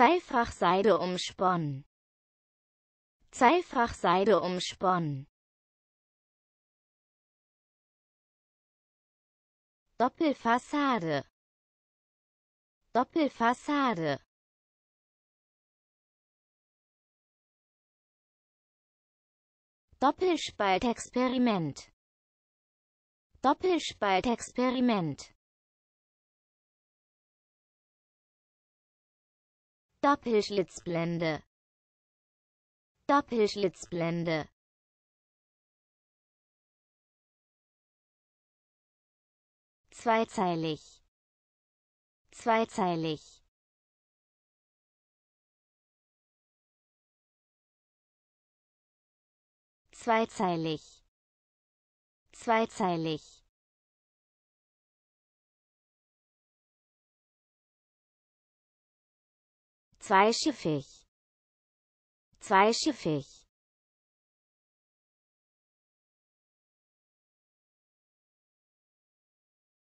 Zeilfachseide umsponnen. Zeilfachseide umsponnen. Doppelfassade. Doppelfassade. Doppelspaltexperiment. Doppelspaltexperiment. Doppelschlitzblende Doppelschlitzblende zweizeilig zweizeilig zweizeilig zweizeilig zweischiffig zweischiffig